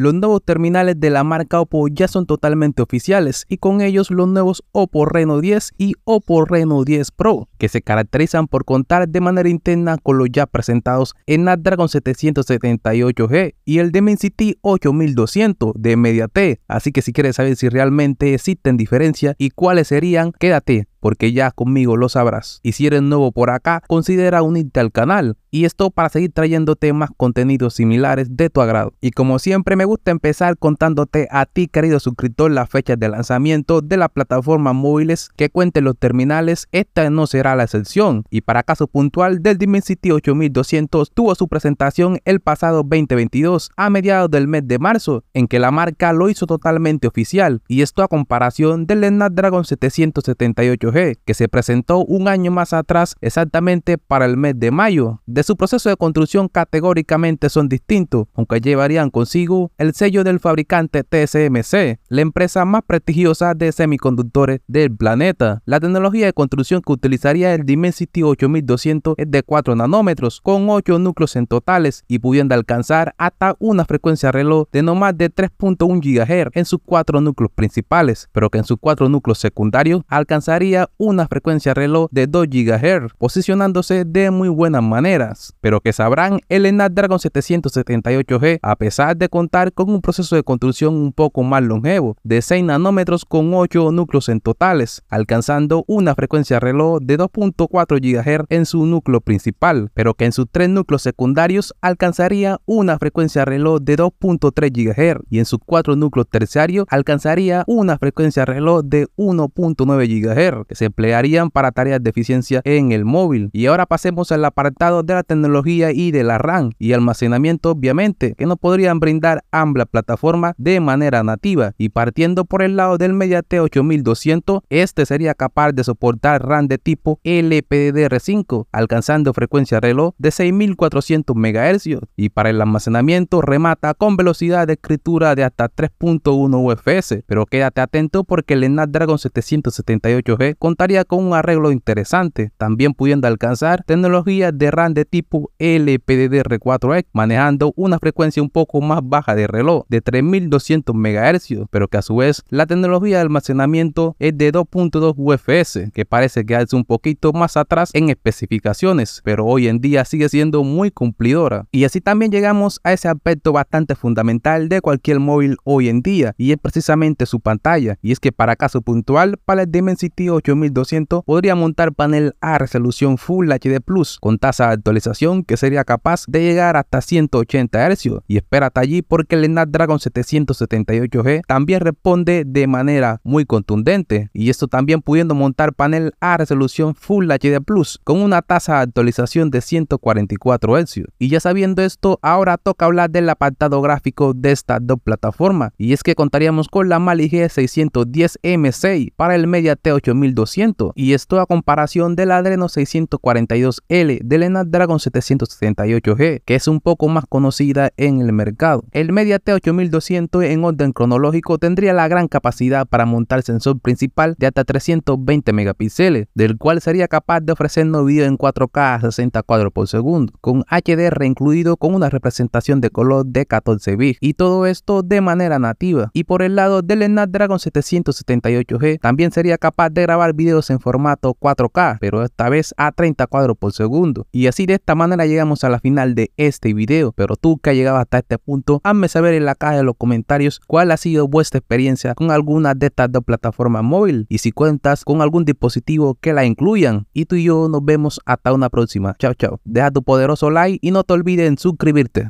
Los nuevos terminales de la marca Oppo ya son totalmente oficiales y con ellos los nuevos Oppo Reno 10 y Oppo Reno 10 Pro, que se caracterizan por contar de manera interna con los ya presentados en Snapdragon 778G y el Dimensity 8200 de MediaTek. Así que si quieres saber si realmente existen diferencias y cuáles serían, quédate porque ya conmigo lo sabrás. Y si eres nuevo por acá, considera unirte al canal y esto para seguir trayéndote más contenidos similares de tu agrado. Y como siempre me gusta empezar contándote a ti querido suscriptor las fechas de lanzamiento de las plataformas móviles que cuenten los terminales, esta no será la excepción. Y para caso puntual del Dimensity 8200 tuvo su presentación el pasado 2022 a mediados del mes de marzo en que la marca lo hizo totalmente oficial y esto a comparación del Snapdragon 778 que se presentó un año más atrás exactamente para el mes de mayo. De su proceso de construcción categóricamente son distintos, aunque llevarían consigo el sello del fabricante TSMC, la empresa más prestigiosa de semiconductores del planeta. La tecnología de construcción que utilizaría el Dimensity 8200 es de 4 nanómetros, con 8 núcleos en totales y pudiendo alcanzar hasta una frecuencia reloj de no más de 3.1 GHz en sus 4 núcleos principales, pero que en sus 4 núcleos secundarios alcanzaría una frecuencia reloj de 2 GHz, posicionándose de muy buenas maneras. Pero que sabrán, el Snapdragon 778G, a pesar de contar con un proceso de construcción un poco más longevo, de 6 nanómetros con 8 núcleos en totales, alcanzando una frecuencia reloj de 2.4 GHz en su núcleo principal, pero que en sus 3 núcleos secundarios alcanzaría una frecuencia reloj de 2.3 GHz y en sus 4 núcleos terciarios alcanzaría una frecuencia reloj de 1.9 GHz que se emplearían para tareas de eficiencia en el móvil. Y ahora pasemos al apartado de la tecnología y de la RAM y almacenamiento obviamente que no podrían brindar ambas plataformas de manera nativa y partiendo por el lado del MediaT 8200 este sería capaz de soportar RAM de tipo LPDDR5 alcanzando frecuencia reloj de 6400 MHz y para el almacenamiento remata con velocidad de escritura de hasta 3.1 UFS pero quédate atento porque el Snapdragon 778G contaría con un arreglo interesante, también pudiendo alcanzar tecnologías de RAM de tipo LPDDR4X, manejando una frecuencia un poco más baja de reloj de 3200 MHz, pero que a su vez la tecnología de almacenamiento es de 2.2 UFS, que parece quedarse un poquito más atrás en especificaciones, pero hoy en día sigue siendo muy cumplidora. Y así también llegamos a ese aspecto bastante fundamental de cualquier móvil hoy en día, y es precisamente su pantalla, y es que para caso puntual, para el Dimensity 8 podría montar panel a resolución Full HD Plus con tasa de actualización que sería capaz de llegar hasta 180 Hz y espérate allí porque el Dragon 778G también responde de manera muy contundente y esto también pudiendo montar panel a resolución Full HD Plus con una tasa de actualización de 144 Hz. Y ya sabiendo esto, ahora toca hablar del apartado gráfico de esta dos plataformas y es que contaríamos con la Mali G610M6 para el MediaTek 8200 y esto a comparación del Adreno 642L del Snapdragon 778G, que es un poco más conocida en el mercado. El Mediatek 8200 en orden cronológico tendría la gran capacidad para montar sensor principal de hasta 320 megapíxeles, del cual sería capaz de ofrecernos video en 4K a 60 cuadros por segundo, con HDR incluido con una representación de color de 14 bits y todo esto de manera nativa. Y por el lado del Snapdragon 778G también sería capaz de grabar vídeos videos en formato 4K, pero esta vez a 30 cuadros por segundo. Y así de esta manera llegamos a la final de este video, pero tú que has llegado hasta este punto, hazme saber en la caja de los comentarios cuál ha sido vuestra experiencia con alguna de estas dos plataformas móvil y si cuentas con algún dispositivo que la incluyan. Y tú y yo nos vemos hasta una próxima. Chao, chao. Deja tu poderoso like y no te olvides suscribirte.